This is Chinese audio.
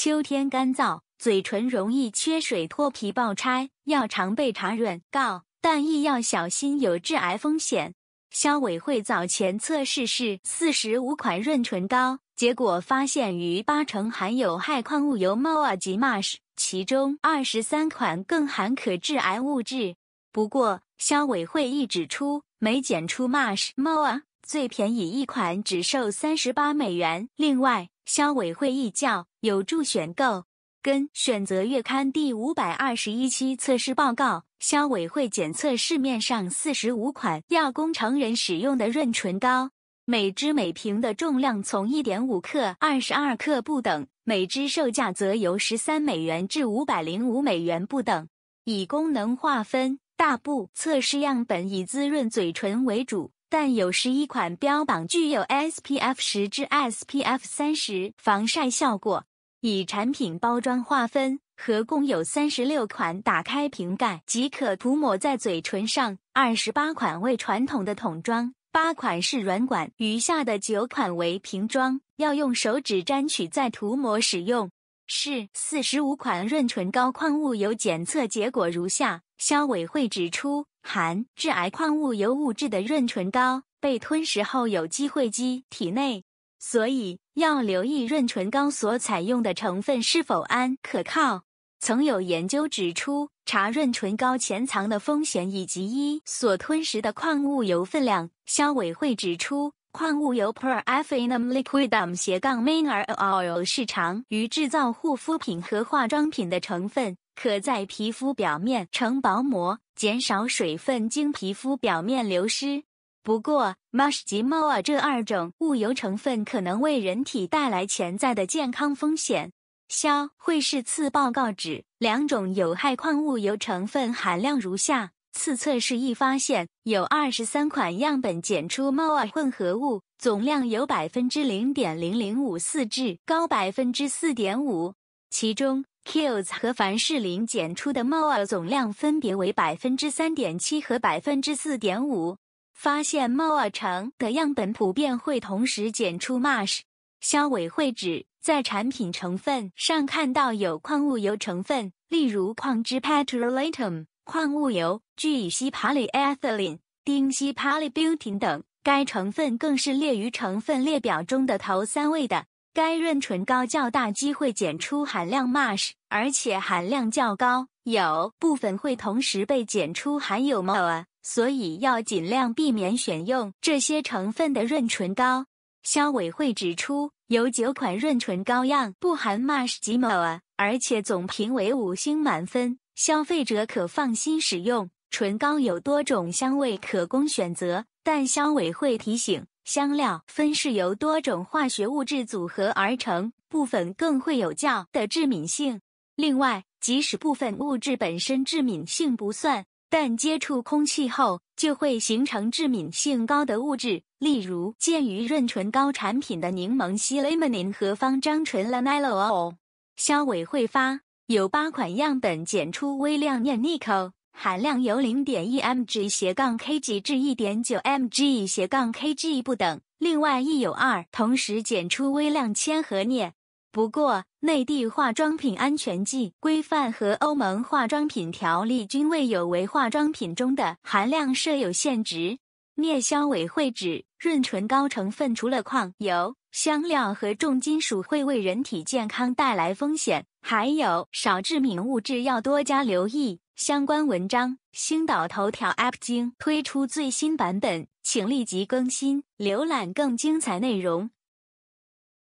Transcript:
秋天干燥，嘴唇容易缺水、脱皮、爆拆，要常备茶润膏，但亦要小心有致癌风险。消委会早前测试是四十五款润唇膏，结果发现逾八成含有害矿物油 MOA 及 MASH，其中二十三款更含可致癌物质。不过，消委会亦指出，没检出 m 什、摩 a 最便宜一款只售三十八美元。另外，消委会议教有助选购。跟选择月刊第五百二十一期测试报告，消委会检测市面上四十五款要供成人使用的润唇膏，每支每瓶的重量从一点五克二十二克不等，每支售价则由十三美元至五百零五美元不等。以功能划分，大部测试样本以滋润嘴唇为主。但有十一款标榜具有 SPF 十至 SPF 三十防晒效果。以产品包装划分，合共有三十六款，打开瓶盖即可涂抹在嘴唇上；二十八款为传统的桶装，八款是软管，余下的九款为瓶装，要用手指沾取再涂抹使用。是四十五款润唇膏矿物油检测结果如下。消委会指出。含致癌矿物油物质的润唇膏被吞食后有机会积体内，所以要留意润唇膏所采用的成分是否安可靠。曾有研究指出，查润唇膏潜藏的风险以及一所吞食的矿物油分量。消委会指出，矿物油 p e r f l u o r i o e r a l 市常与制造护肤品和化妆品的成分，可在皮肤表面成薄膜。减少水分经皮肤表面流失。不过 m a s h 及 m o a 这二种物油成分可能为人体带来潜在的健康风险。肖惠士次报告指，两种有害矿物油成分含量如下：次测试一发现，有二十三款样本检出 m o a 混合物，总量由百分之零点零零五四至高百分之四点五，其中。k i l l s 和凡士林检出的 m o a 总量分别为百分之三点七和百分之四点五。发现 m o a 成的样本普遍会同时检出 m a s h 消委会指，在产品成分上看到有矿物油成分，例如矿脂 p e t r o l a t u m 矿物油聚乙烯 p l y Ethylene、丁烯 p l y b u t y n e 等，该成分更是列于成分列表中的头三位的。该润唇膏较大机会检出含量 mush，而且含量较高，有部分会同时被检出含有 moa，所以要尽量避免选用这些成分的润唇膏。消委会指出，有九款润唇膏样不含 mush 及 moa，而且总评为五星满分，消费者可放心使用。唇膏有多种香味可供选择，但消委会提醒。香料分是由多种化学物质组合而成，部分更会有较的致敏性。另外，即使部分物质本身致敏性不算，但接触空气后就会形成致敏性高的物质。例如，鉴于润唇膏产品的柠檬烯 （limonene） 和芳樟醇 l a n a l o o l 消委会发有八款样本检出微量 n i c o 含量由零点一 mg 斜杠 kg 至一点九 mg 斜杠 kg 不等。另外亦有二，同时检出微量铅和镍。不过，内地化妆品安全剂规范和欧盟化妆品条例均未有为化妆品中的含量设有限值。镍消委会指，润唇膏成分除了矿油、香料和重金属会为人体健康带来风险，还有少致敏物质要多加留意。相关文章：星岛头条 App 经推出最新版本，请立即更新，浏览更精彩内容。